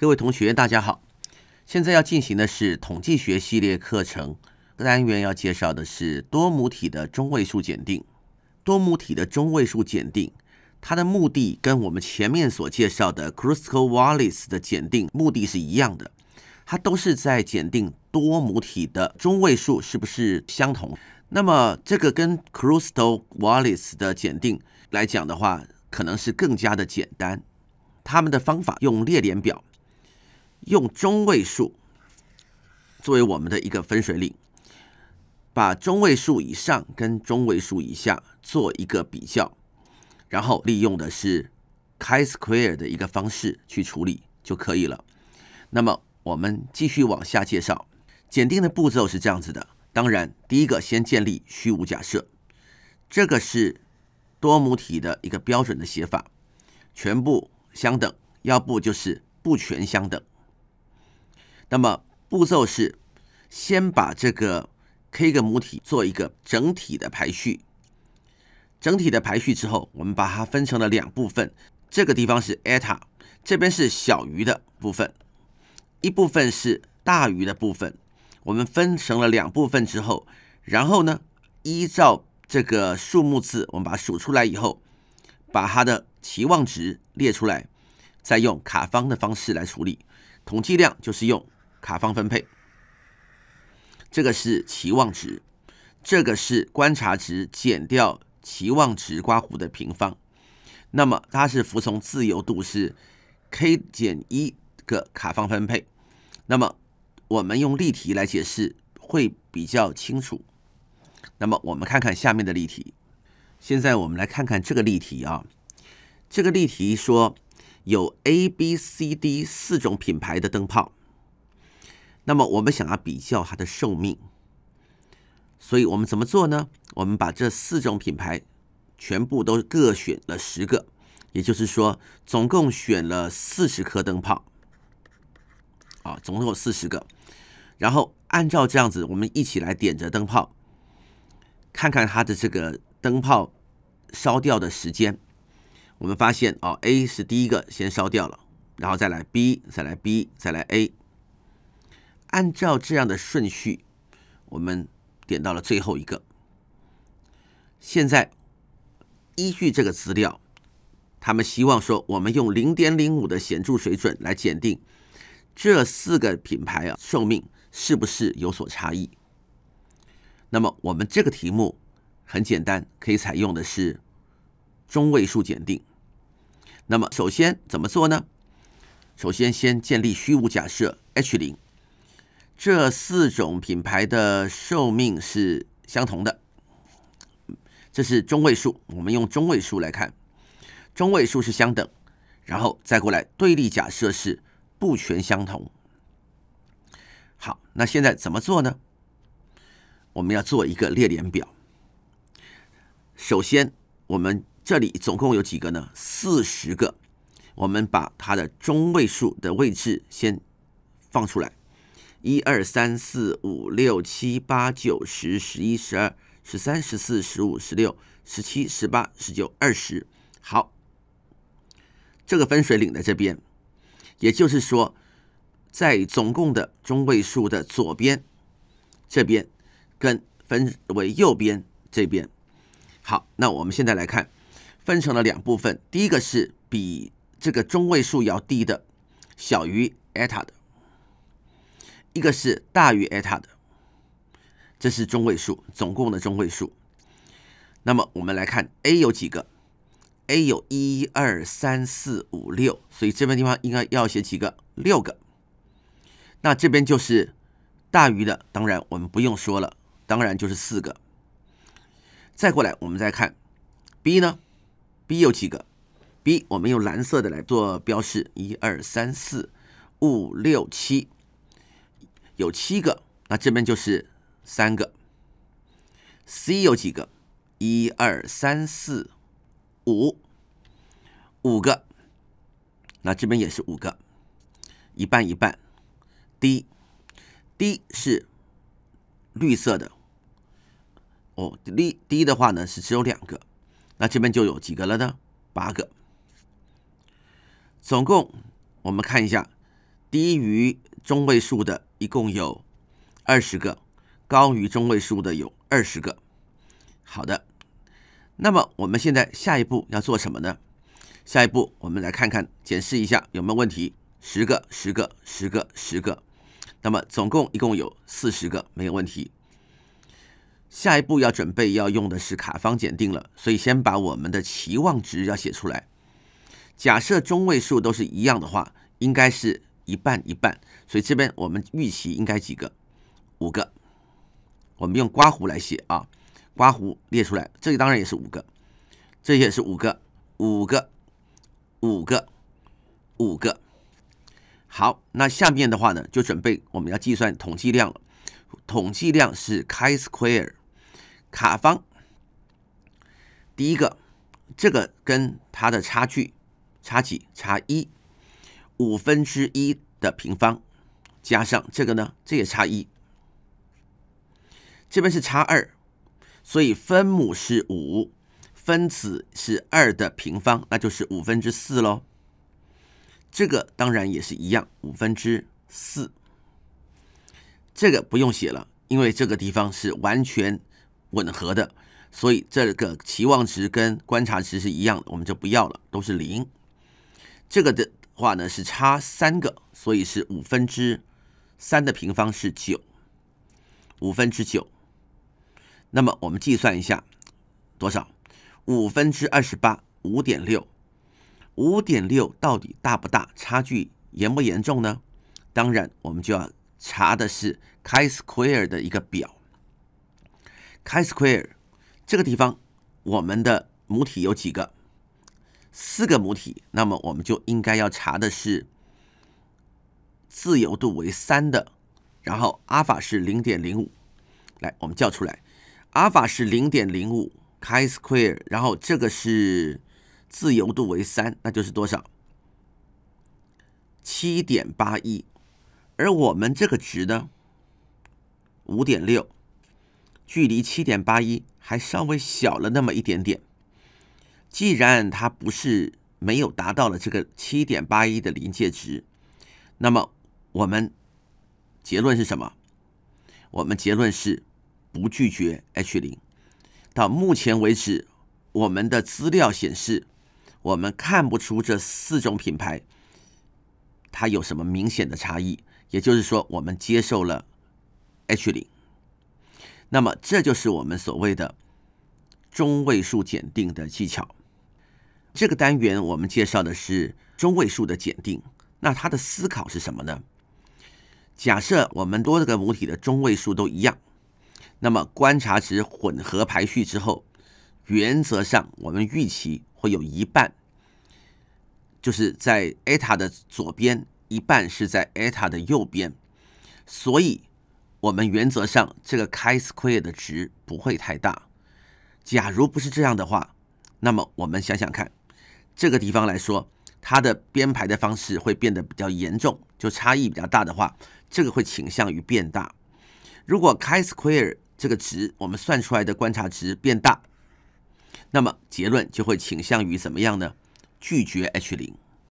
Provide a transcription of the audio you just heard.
各位同学，大家好。现在要进行的是统计学系列课程单元，要介绍的是多母体的中位数检定。多母体的中位数检定，它的目的跟我们前面所介绍的 Kruskal-Wallis 的检定目的是一样的，它都是在检定多母体的中位数是不是相同。那么这个跟 Kruskal-Wallis 的检定来讲的话，可能是更加的简单。他们的方法用列联表。用中位数作为我们的一个分水岭，把中位数以上跟中位数以下做一个比较，然后利用的是 h i square 的一个方式去处理就可以了。那么我们继续往下介绍，检定的步骤是这样子的。当然，第一个先建立虚无假设，这个是多母体的一个标准的写法，全部相等，要不就是不全相等。那么步骤是：先把这个 k 个母体做一个整体的排序，整体的排序之后，我们把它分成了两部分，这个地方是 eta，这边是小于的部分，一部分是大于的部分。我们分成了两部分之后，然后呢，依照这个数目字，我们把它数出来以后，把它的期望值列出来，再用卡方的方式来处理，统计量就是用。卡方分配，这个是期望值，这个是观察值减掉期望值，刮胡的平方，那么它是服从自由度是 k 减一个卡方分配，那么我们用例题来解释会比较清楚。那么我们看看下面的例题，现在我们来看看这个例题啊，这个例题说有 A、B、C、D 四种品牌的灯泡。那么我们想要比较它的寿命，所以我们怎么做呢？我们把这四种品牌全部都各选了十个，也就是说，总共选了四十颗灯泡，啊，总共有四十个。然后按照这样子，我们一起来点着灯泡，看看它的这个灯泡烧掉的时间。我们发现，哦，A 是第一个先烧掉了，然后再来 B，再来 B，再来 A。按照这样的顺序，我们点到了最后一个。现在依据这个资料，他们希望说我们用零点零五的显著水准来检定这四个品牌啊寿命是不是有所差异。那么我们这个题目很简单，可以采用的是中位数检定。那么首先怎么做呢？首先先建立虚无假设 H 零。这四种品牌的寿命是相同的，这是中位数。我们用中位数来看，中位数是相等，然后再过来对立假设是不全相同。好，那现在怎么做呢？我们要做一个列联表。首先，我们这里总共有几个呢？四十个。我们把它的中位数的位置先放出来。一二三四五六七八九十十一十二十三十四十五十六十七十八十九二十，好，这个分水岭的这边，也就是说，在总共的中位数的左边这边，跟分为右边这边。好，那我们现在来看，分成了两部分，第一个是比这个中位数要低的，小于 eta 的。一个是大于 eta 的，这是中位数，总共的中位数。那么我们来看 a 有几个？a 有1、2、3、4、5、6，所以这边地方应该要写几个？六个。那这边就是大于的，当然我们不用说了，当然就是四个。再过来，我们再看 b 呢？b 有几个？b 我们用蓝色的来做标示：1、2、3、4、5、6、7。有七个，那这边就是三个。C 有几个？一二三四五，五个。那这边也是五个，一半一半。D，D 是绿色的。哦，d D 的话呢是只有两个，那这边就有几个了呢？八个。总共我们看一下。低于中位数的，一共有二十个；高于中位数的有二十个。好的，那么我们现在下一步要做什么呢？下一步我们来看看，检视一下有没有问题。十个，十个，十个，十个。那么总共一共有四十个，没有问题。下一步要准备要用的是卡方检定了，所以先把我们的期望值要写出来。假设中位数都是一样的话，应该是。一半一半，所以这边我们预期应该几个？五个。我们用刮胡来写啊，刮胡列出来，这当然也是五个，这也是五个，五个，五个，五个。好，那下面的话呢，就准备我们要计算统计量了。统计量是 square，卡方。第一个，这个跟它的差距，差几？差一。五分之一的平方加上这个呢？这也差一，这边是差二，所以分母是五，分子是二的平方，那就是五分之四喽。这个当然也是一样，五分之四。这个不用写了，因为这个地方是完全吻合的，所以这个期望值跟观察值是一样的，我们就不要了，都是零。这个的。话呢是差三个，所以是五分之三的平方是九，五分之九。那么我们计算一下多少？五分之二十八，五点六，五点六到底大不大？差距严不严重呢？当然，我们就要查的是 square 的一个表。square 这个地方，我们的母体有几个？四个母体，那么我们就应该要查的是自由度为三的，然后阿尔法是零点零五，来，我们叫出来，阿尔法是零点零五，k square，然后这个是自由度为三，那就是多少？七点八一，而我们这个值呢，五点六，距离七点八一还稍微小了那么一点点。既然它不是没有达到了这个七点八一的临界值，那么我们结论是什么？我们结论是不拒绝 H 零。到目前为止，我们的资料显示，我们看不出这四种品牌它有什么明显的差异。也就是说，我们接受了 H 零。那么，这就是我们所谓的。中位数检定的技巧，这个单元我们介绍的是中位数的检定。那它的思考是什么呢？假设我们多个母体的中位数都一样，那么观察值混合排序之后，原则上我们预期会有一半就是在 eta 的左边，一半是在 eta 的右边。所以，我们原则上这个 chi square 的值不会太大。假如不是这样的话，那么我们想想看，这个地方来说，它的编排的方式会变得比较严重，就差异比较大的话，这个会倾向于变大。如果 chi square 这个值我们算出来的观察值变大，那么结论就会倾向于怎么样呢？拒绝 H 零。